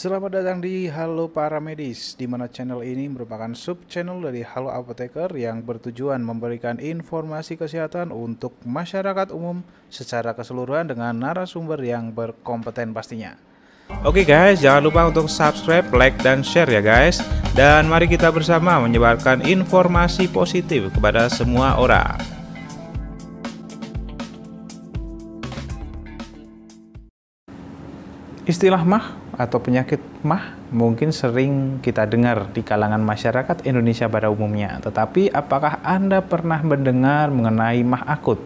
Selamat datang di Halo Para Medis, di mana channel ini merupakan sub-channel dari Halo Apoteker yang bertujuan memberikan informasi kesehatan untuk masyarakat umum secara keseluruhan dengan narasumber yang berkompeten pastinya. Oke guys, jangan lupa untuk subscribe, like, dan share ya guys. Dan mari kita bersama menyebarkan informasi positif kepada semua orang. Istilah mah atau penyakit mah mungkin sering kita dengar di kalangan masyarakat Indonesia pada umumnya. Tetapi apakah Anda pernah mendengar mengenai mah akut?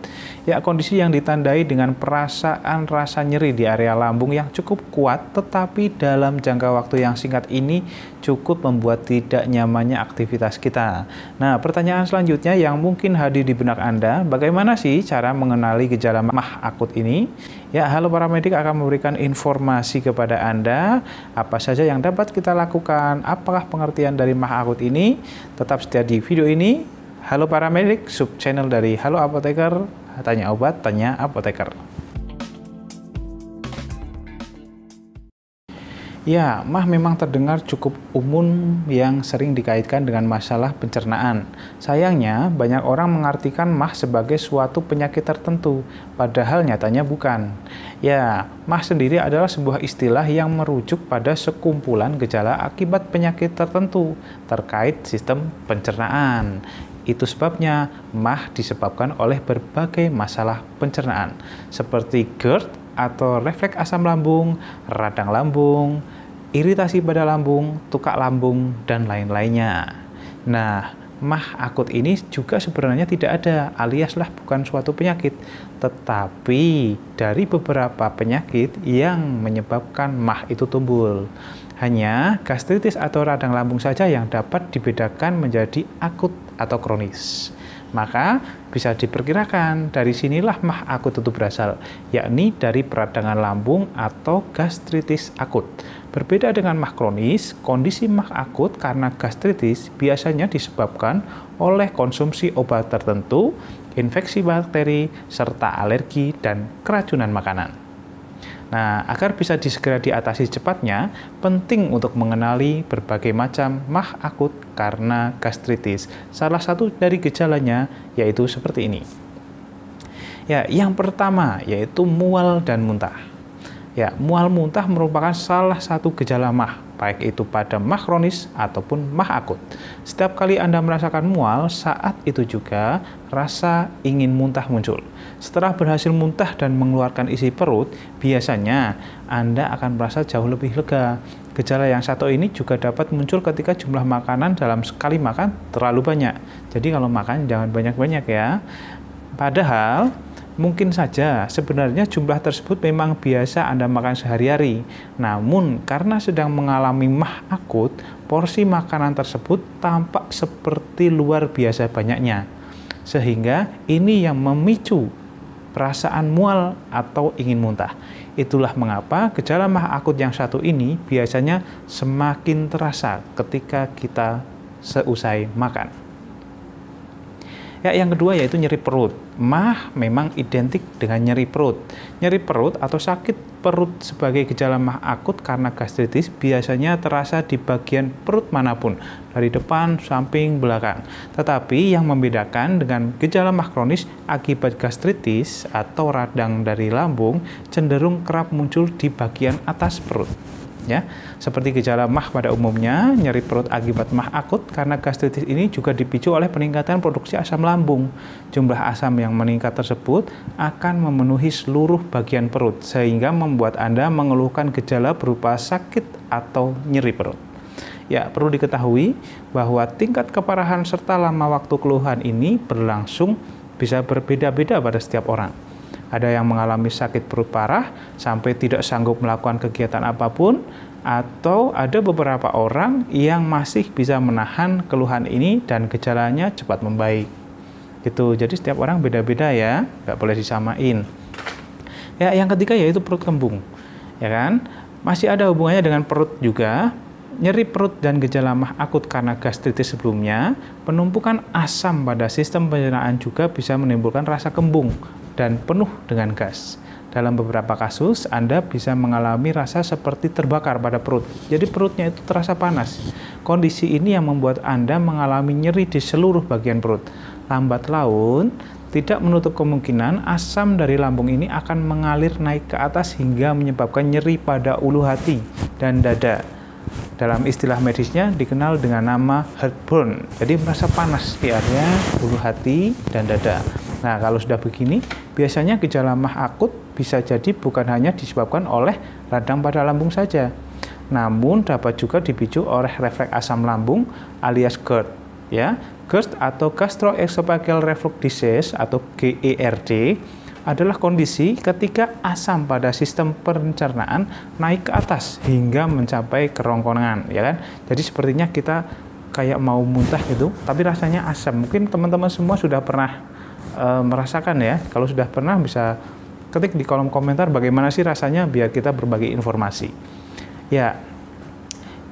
Ya, kondisi yang ditandai dengan perasaan rasa nyeri di area lambung yang cukup kuat tetapi dalam jangka waktu yang singkat ini cukup membuat tidak nyamannya aktivitas kita. Nah, pertanyaan selanjutnya yang mungkin hadir di benak Anda, bagaimana sih cara mengenali gejala mah akut ini? Ya, Halo Para Medik akan memberikan informasi kepada Anda apa saja yang dapat kita lakukan. Apakah pengertian dari Mah Akut ini? Tetap setia di video ini. Halo Para Medik, sub channel dari Halo Apoteker. Tanya obat, tanya apoteker. Ya, mah memang terdengar cukup umum yang sering dikaitkan dengan masalah pencernaan. Sayangnya, banyak orang mengartikan mah sebagai suatu penyakit tertentu, padahal nyatanya bukan. Ya, mah sendiri adalah sebuah istilah yang merujuk pada sekumpulan gejala akibat penyakit tertentu terkait sistem pencernaan. Itu sebabnya mah disebabkan oleh berbagai masalah pencernaan, seperti GERD atau refleks asam lambung, radang lambung, iritasi pada lambung, tukak lambung, dan lain-lainnya. Nah, mah akut ini juga sebenarnya tidak ada aliaslah bukan suatu penyakit tetapi dari beberapa penyakit yang menyebabkan mah itu tumbul hanya gastritis atau radang lambung saja yang dapat dibedakan menjadi akut atau kronis maka bisa diperkirakan dari sinilah mah akut tutup berasal, yakni dari peradangan lambung atau gastritis akut. Berbeda dengan mah kronis, kondisi mah akut karena gastritis biasanya disebabkan oleh konsumsi obat tertentu, infeksi bakteri, serta alergi dan keracunan makanan. Nah, agar bisa disegera diatasi cepatnya, penting untuk mengenali berbagai macam mah akut karena gastritis. Salah satu dari gejalanya yaitu seperti ini. Ya, yang pertama yaitu mual dan muntah. Ya, mual muntah merupakan salah satu gejala mah baik itu pada kronis ataupun mah akut. Setiap kali Anda merasakan mual, saat itu juga rasa ingin muntah muncul. Setelah berhasil muntah dan mengeluarkan isi perut, biasanya Anda akan merasa jauh lebih lega. Gejala yang satu ini juga dapat muncul ketika jumlah makanan dalam sekali makan terlalu banyak. Jadi kalau makan jangan banyak-banyak ya. Padahal Mungkin saja sebenarnya jumlah tersebut memang biasa Anda makan sehari-hari, namun karena sedang mengalami mah akut, porsi makanan tersebut tampak seperti luar biasa banyaknya. Sehingga ini yang memicu perasaan mual atau ingin muntah. Itulah mengapa gejala mah akut yang satu ini biasanya semakin terasa ketika kita seusai makan. Ya, yang kedua yaitu nyeri perut. Mah memang identik dengan nyeri perut. Nyeri perut atau sakit perut sebagai gejala mah akut karena gastritis biasanya terasa di bagian perut manapun, dari depan, samping, belakang. Tetapi yang membedakan dengan gejala mah kronis akibat gastritis atau radang dari lambung cenderung kerap muncul di bagian atas perut ya. Seperti gejala mah pada umumnya, nyeri perut akibat mah akut karena gastritis ini juga dipicu oleh peningkatan produksi asam lambung. Jumlah asam yang meningkat tersebut akan memenuhi seluruh bagian perut sehingga membuat Anda mengeluhkan gejala berupa sakit atau nyeri perut. Ya, perlu diketahui bahwa tingkat keparahan serta lama waktu keluhan ini berlangsung bisa berbeda-beda pada setiap orang ada yang mengalami sakit perut parah sampai tidak sanggup melakukan kegiatan apapun, atau ada beberapa orang yang masih bisa menahan keluhan ini dan gejalanya cepat membaik. Gitu. Jadi setiap orang beda-beda ya, nggak boleh disamain. Ya, yang ketiga yaitu perut kembung. Ya kan? Masih ada hubungannya dengan perut juga. Nyeri perut dan gejala mah akut karena gastritis sebelumnya, penumpukan asam pada sistem pencernaan juga bisa menimbulkan rasa kembung dan penuh dengan gas. Dalam beberapa kasus, Anda bisa mengalami rasa seperti terbakar pada perut. Jadi perutnya itu terasa panas. Kondisi ini yang membuat Anda mengalami nyeri di seluruh bagian perut. Lambat laun, tidak menutup kemungkinan asam dari lambung ini akan mengalir naik ke atas hingga menyebabkan nyeri pada ulu hati dan dada. Dalam istilah medisnya dikenal dengan nama heartburn. Jadi merasa panas di area ulu hati dan dada. Nah, kalau sudah begini, biasanya gejala mah akut bisa jadi bukan hanya disebabkan oleh radang pada lambung saja, namun dapat juga dipicu oleh refleks asam lambung alias GERD. Ya, GERD atau gastroesophageal reflux disease atau GERD adalah kondisi ketika asam pada sistem pencernaan naik ke atas hingga mencapai kerongkongan, ya kan? Jadi sepertinya kita kayak mau muntah gitu, tapi rasanya asam. Mungkin teman-teman semua sudah pernah e, merasakan ya. Kalau sudah pernah bisa ketik di kolom komentar bagaimana sih rasanya biar kita berbagi informasi. Ya,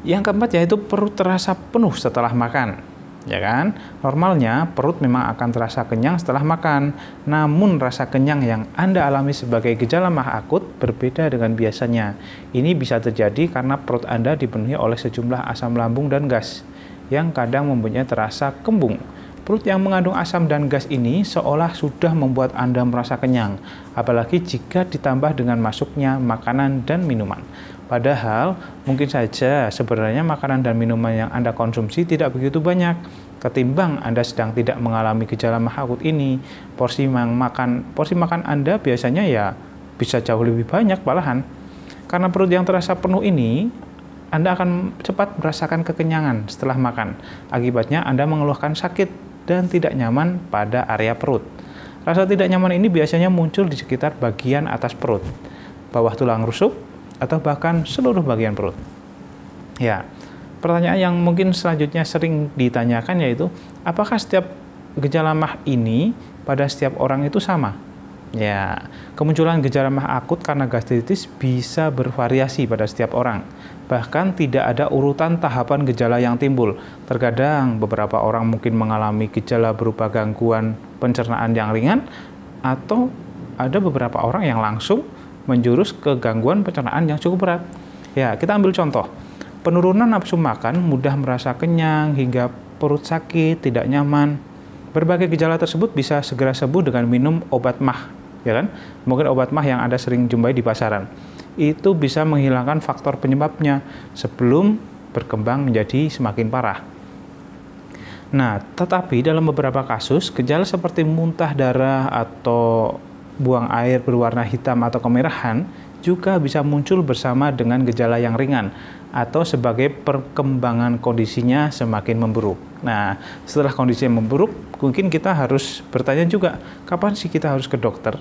yang keempat yaitu perut terasa penuh setelah makan. Ya kan? Normalnya perut memang akan terasa kenyang setelah makan. Namun rasa kenyang yang Anda alami sebagai gejala mah akut berbeda dengan biasanya. Ini bisa terjadi karena perut Anda dipenuhi oleh sejumlah asam lambung dan gas yang kadang mempunyai terasa kembung Perut yang mengandung asam dan gas ini seolah sudah membuat Anda merasa kenyang, apalagi jika ditambah dengan masuknya makanan dan minuman. Padahal, mungkin saja sebenarnya makanan dan minuman yang Anda konsumsi tidak begitu banyak. Ketimbang Anda sedang tidak mengalami gejala mahakut ini, porsi makan porsi makan Anda biasanya ya bisa jauh lebih banyak malahan. Karena perut yang terasa penuh ini, anda akan cepat merasakan kekenyangan setelah makan. Akibatnya, Anda mengeluhkan sakit dan tidak nyaman pada area perut. Rasa tidak nyaman ini biasanya muncul di sekitar bagian atas perut, bawah tulang rusuk, atau bahkan seluruh bagian perut. Ya, pertanyaan yang mungkin selanjutnya sering ditanyakan yaitu, apakah setiap gejala mah ini pada setiap orang itu sama? Ya, kemunculan gejala mah akut karena gastritis bisa bervariasi pada setiap orang. Bahkan tidak ada urutan tahapan gejala yang timbul. Terkadang beberapa orang mungkin mengalami gejala berupa gangguan pencernaan yang ringan atau ada beberapa orang yang langsung menjurus ke gangguan pencernaan yang cukup berat. Ya, kita ambil contoh. Penurunan nafsu makan, mudah merasa kenyang hingga perut sakit, tidak nyaman. Berbagai gejala tersebut bisa segera sembuh dengan minum obat mah ya kan? Mungkin obat mah yang Anda sering jumpai di pasaran. Itu bisa menghilangkan faktor penyebabnya sebelum berkembang menjadi semakin parah. Nah, tetapi dalam beberapa kasus gejala seperti muntah darah atau buang air berwarna hitam atau kemerahan juga bisa muncul bersama dengan gejala yang ringan atau sebagai perkembangan kondisinya semakin memburuk. Nah, setelah kondisinya memburuk, mungkin kita harus bertanya juga, kapan sih kita harus ke dokter?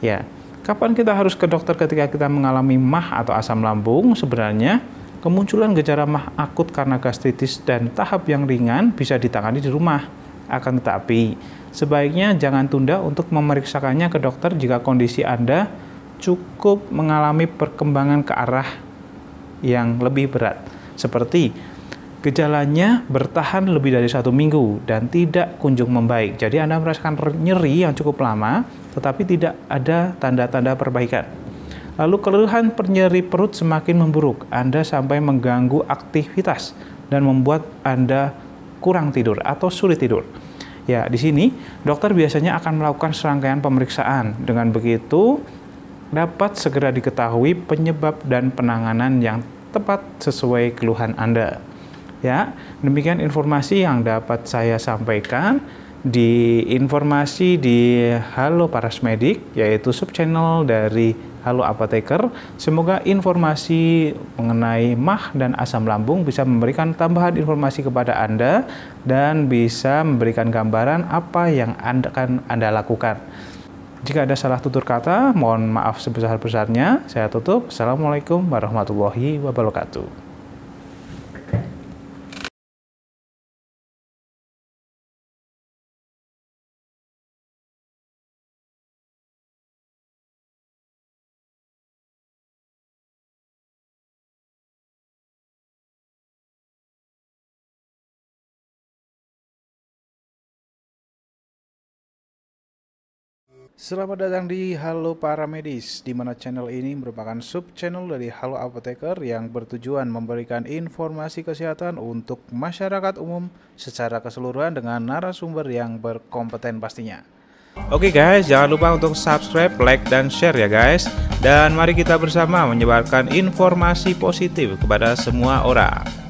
Ya, kapan kita harus ke dokter ketika kita mengalami mah atau asam lambung? Sebenarnya, kemunculan gejala mah akut karena gastritis dan tahap yang ringan bisa ditangani di rumah. Akan tetapi, sebaiknya jangan tunda untuk memeriksakannya ke dokter jika kondisi Anda cukup mengalami perkembangan ke arah yang lebih berat, seperti gejalanya bertahan lebih dari satu minggu dan tidak kunjung membaik. Jadi Anda merasakan nyeri yang cukup lama, tetapi tidak ada tanda-tanda perbaikan. Lalu keluhan penyeri perut semakin memburuk. Anda sampai mengganggu aktivitas dan membuat Anda kurang tidur atau sulit tidur. Ya, di sini dokter biasanya akan melakukan serangkaian pemeriksaan. Dengan begitu, dapat segera diketahui penyebab dan penanganan yang tepat sesuai keluhan Anda. Ya, demikian informasi yang dapat saya sampaikan di informasi di Halo Paras Medik yaitu subchannel dari Halo Apoteker. Semoga informasi mengenai mah dan asam lambung bisa memberikan tambahan informasi kepada Anda dan bisa memberikan gambaran apa yang Anda akan Anda lakukan. Jika ada salah tutur kata, mohon maaf sebesar-besarnya. Saya tutup. Assalamualaikum warahmatullahi wabarakatuh. Selamat datang di Halo Para Medis, di mana channel ini merupakan sub-channel dari Halo Apoteker yang bertujuan memberikan informasi kesehatan untuk masyarakat umum secara keseluruhan dengan narasumber yang berkompeten pastinya. Oke guys, jangan lupa untuk subscribe, like, dan share ya guys. Dan mari kita bersama menyebarkan informasi positif kepada semua orang.